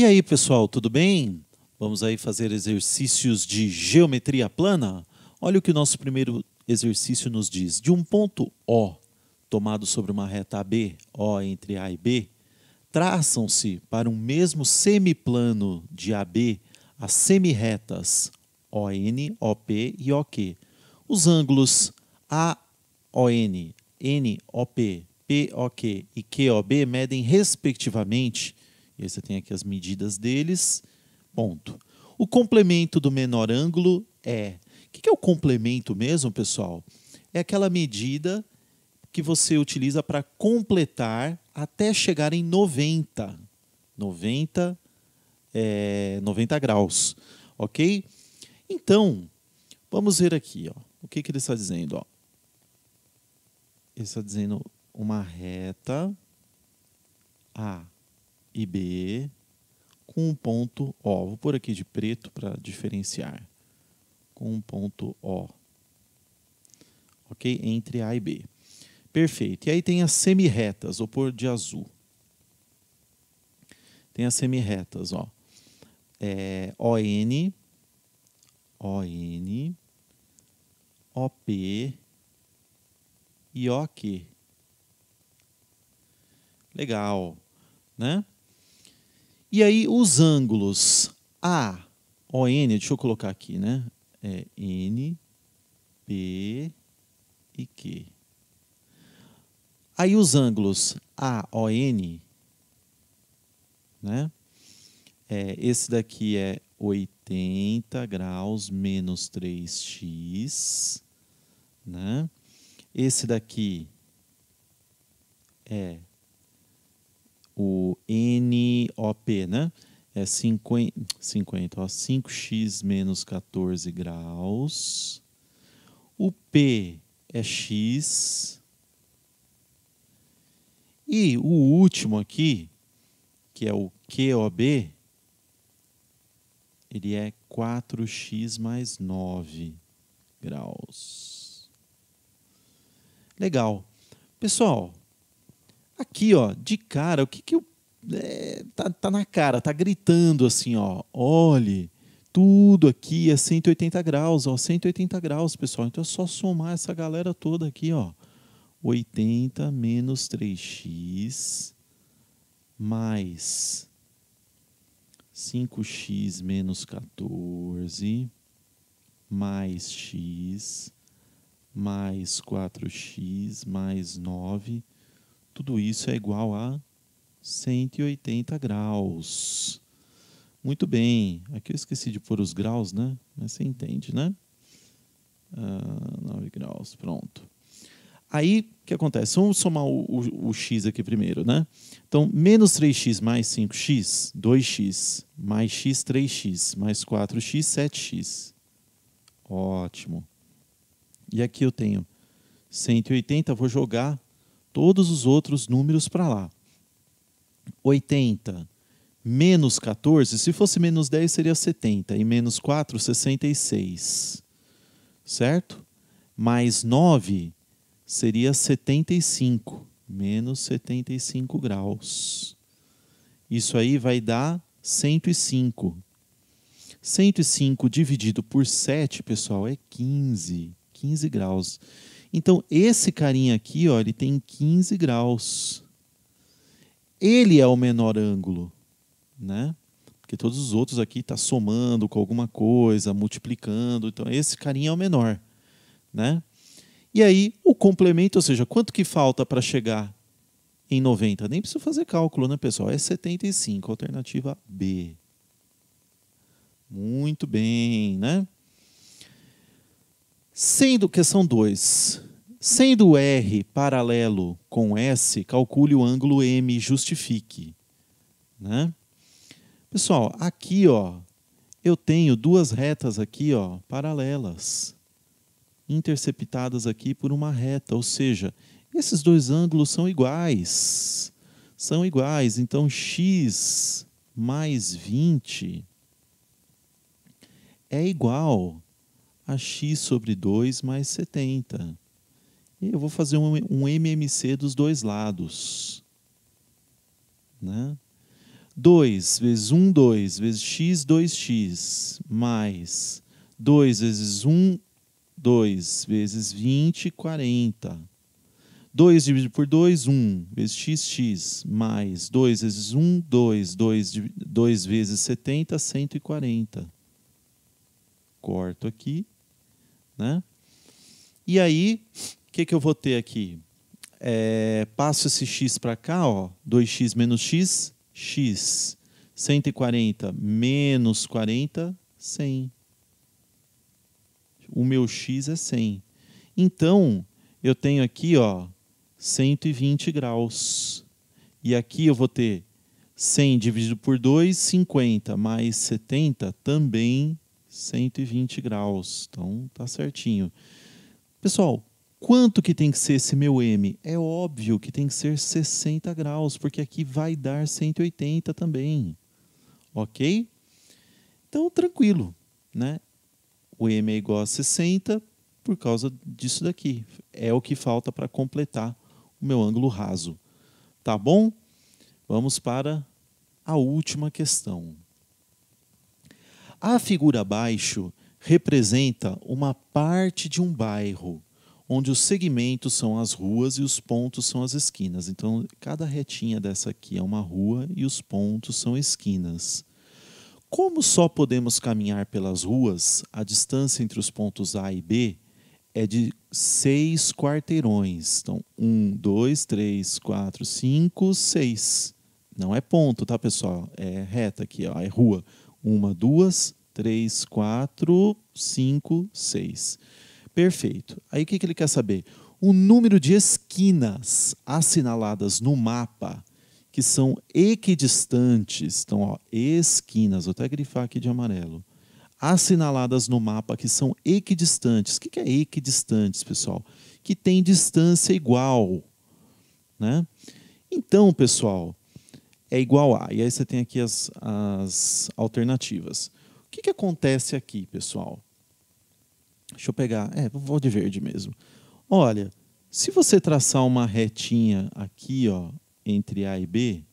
E aí, pessoal, tudo bem? Vamos aí fazer exercícios de geometria plana? Olha o que o nosso primeiro exercício nos diz. De um ponto O, tomado sobre uma reta AB, O entre A e B, traçam-se para um mesmo semiplano de AB as semirretas ON, OP e OQ. Os ângulos AON, NOP, POQ e QOB medem respectivamente e aí você tem aqui as medidas deles. Ponto. O complemento do menor ângulo é. O que é o complemento mesmo, pessoal? É aquela medida que você utiliza para completar até chegar em 90. 90, é, 90 graus. Ok? Então, vamos ver aqui. Ó. O que, que ele está dizendo? Ó. Ele está dizendo uma reta A e B com um ponto O. Vou pôr aqui de preto para diferenciar. Com um ponto O. Ok? Entre A e B. Perfeito. E aí tem as semirretas. Vou pôr de azul. Tem as semirretas, ó. É, ON, ON, OP e OQ. Legal, né? E aí os ângulos A, O, N, deixa eu colocar aqui, né? É N, P e Q. Aí os ângulos A, O, N, né? É, esse daqui é 80 graus menos 3x, né? Esse daqui é o NOP, né? É 50, 50 ó, 5x menos 14 graus. O P é x. E o último aqui, que é o QOB, ele é 4x mais 9 graus. Legal. Pessoal, Aqui, ó, de cara, o que que eu. É, tá, tá na cara, tá gritando assim, ó. Olhe, tudo aqui é 180 graus, ó, 180 graus, pessoal. Então é só somar essa galera toda aqui, ó. 80 menos 3x mais 5x menos 14 mais x mais 4x mais 9 tudo isso é igual a 180 graus. Muito bem. Aqui eu esqueci de pôr os graus, né? Mas você entende, né? 9 ah, graus, pronto. Aí, o que acontece? Vamos somar o, o, o, x aqui primeiro, né? Então, menos 3x mais 5x, 2x, mais x, 3x, mais 4x, 7x. Ótimo. E aqui eu tenho 180, vou jogar todos os outros números para lá. 80 menos 14, se fosse menos 10 seria 70, e menos 4, 66. Certo? Mais 9 seria 75, menos 75 graus. Isso aí vai dar 105. 105 dividido por 7, pessoal, é 15, 15 graus. Então, esse carinha aqui, ó, ele tem 15 graus. Ele é o menor ângulo, né? Porque todos os outros aqui tá somando com alguma coisa, multiplicando. Então, esse carinha é o menor, né? E aí, o complemento, ou seja, quanto que falta para chegar em 90? Nem preciso fazer cálculo, né, pessoal? É 75, alternativa B. Muito bem, né? Sendo questão 2. Sendo R paralelo com S, calcule o ângulo M e justifique. Né? Pessoal, aqui ó, eu tenho duas retas aqui ó, paralelas, interceptadas aqui por uma reta, ou seja, esses dois ângulos são iguais. São iguais, então x mais 20 é igual a x sobre 2 mais 70. E eu vou fazer um, um MMC dos dois lados. Né? 2 vezes 1, 2, vezes x, 2x, mais 2 vezes 1, 2, vezes 20, 40. 2 dividido por 2, 1, vezes x, x, mais 2 vezes 1, 2, 2, 2 vezes 70, 140. Corto aqui, né? E aí, o que, que eu vou ter aqui? É, passo esse x para cá, ó, 2x menos x, x. 140 menos 40, 100. O meu x é 100. Então, eu tenho aqui ó, 120 graus. E aqui eu vou ter 100 dividido por 2, 50, mais 70, também 120 graus. Então tá certinho. Pessoal, quanto que tem que ser esse meu M? É óbvio que tem que ser 60 graus, porque aqui vai dar 180 também. OK? Então tranquilo, né? O M é igual a 60 por causa disso daqui. É o que falta para completar o meu ângulo raso. Tá bom? Vamos para a última questão. A figura abaixo representa uma parte de um bairro, onde os segmentos são as ruas e os pontos são as esquinas. Então, cada retinha dessa aqui é uma rua e os pontos são esquinas. Como só podemos caminhar pelas ruas, a distância entre os pontos A e B é de seis quarteirões. Então, um, dois, três, quatro, cinco, seis. Não é ponto, tá, pessoal? É reta aqui, ó, é rua. Uma, duas, três, quatro, cinco, seis. Perfeito. Aí o que, ele quer saber? O número de esquinas assinaladas no mapa que são equidistantes. Então, ó, esquinas, vou até grifar aqui de amarelo. Assinaladas no mapa que são equidistantes. O que, que é equidistantes, pessoal? Que tem distância igual. Né? Então, pessoal, é igual a. E aí você tem aqui as, as alternativas. O que, que acontece aqui, pessoal? Deixa eu pegar. É, vou de verde mesmo. Olha, se você traçar uma retinha aqui, ó, entre A e B,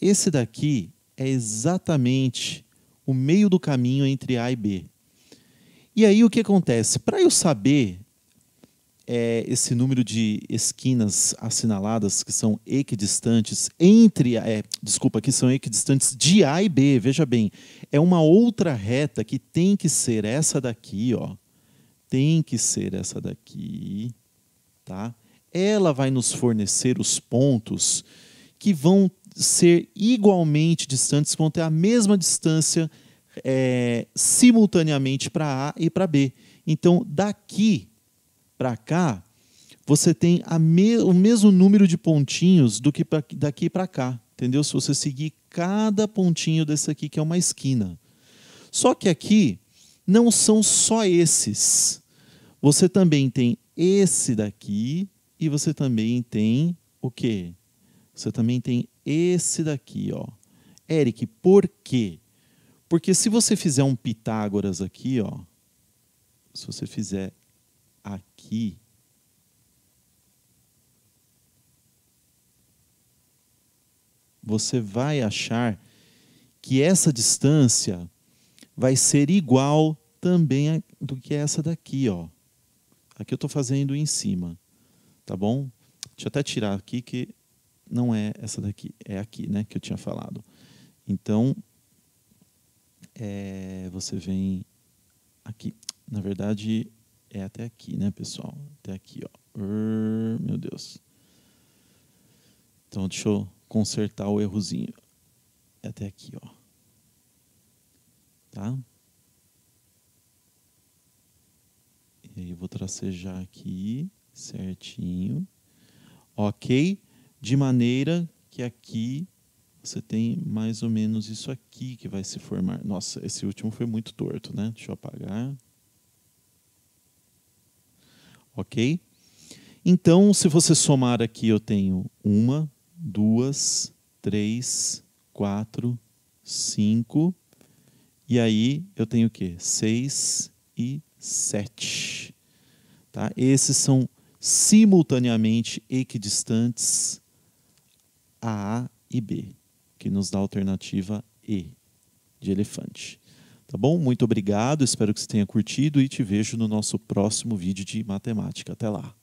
esse daqui é exatamente o meio do caminho entre A e B. E aí o que acontece? Para eu saber é, esse número de esquinas assinaladas que são equidistantes entre, é, desculpa, que são equidistantes de A e B, veja bem, é uma outra reta que tem que ser essa daqui, ó, tem que ser essa daqui, tá? Ela vai nos fornecer os pontos que vão ser igualmente distantes, vão ter a mesma distância é, simultaneamente para A e para B. Então, daqui para cá, você tem me, o mesmo número de pontinhos do que pra, daqui para cá, entendeu? Se você seguir cada pontinho desse aqui, que é uma esquina. Só que aqui não são só esses. Você também tem esse daqui e você também tem o quê? Você também tem esse daqui, ó. Eric, por quê? Porque se você fizer um Pitágoras aqui, ó, se você fizer aqui. Você vai achar que essa distância vai ser igual também do que essa daqui, ó. Aqui eu estou fazendo em cima, tá bom? Deixa eu até tirar aqui que não é essa daqui, é aqui, né, que eu tinha falado. Então, é, você vem aqui. Na verdade, é até aqui, né, pessoal? Até aqui, ó. meu Deus. Então, deixa eu consertar o errozinho. É até aqui, ó. Tá? E aí, vou tracejar aqui certinho. Ok? De maneira que aqui você tem mais ou menos isso aqui que vai se formar. Nossa, esse último foi muito torto, né? Deixa eu apagar ok? Então, se você somar aqui, eu tenho uma, duas, três, quatro, cinco, e aí eu tenho o quê? Seis e sete. Tá? Esses são simultaneamente equidistantes a A e B, que nos dá a alternativa E, de elefante. Tá bom? Muito obrigado, espero que você tenha curtido e te vejo no nosso próximo vídeo de matemática. Até lá!